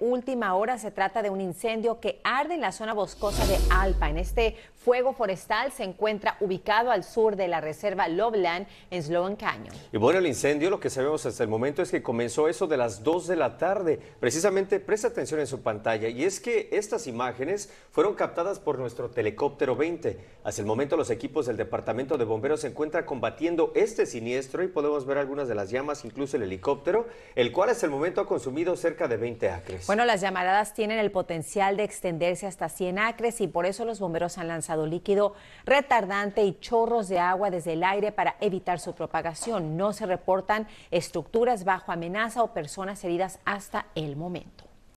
última hora. Se trata de un incendio que arde en la zona boscosa de Alpa. En este fuego forestal se encuentra ubicado al sur de la reserva Loveland en Sloan Canyon. Y bueno, el incendio, lo que sabemos hasta el momento es que comenzó eso de las 2 de la tarde. Precisamente, presta atención en su pantalla. Y es que estas imágenes fueron captadas por nuestro helicóptero 20. Hasta el momento, los equipos del Departamento de Bomberos se encuentran combatiendo este siniestro y podemos ver algunas de las llamas, incluso el helicóptero, el cual hasta el momento ha consumido cerca de 20 acres. Bueno, las llamaradas tienen el potencial de extenderse hasta 100 acres y por eso los bomberos han lanzado líquido retardante y chorros de agua desde el aire para evitar su propagación. No se reportan estructuras bajo amenaza o personas heridas hasta el momento.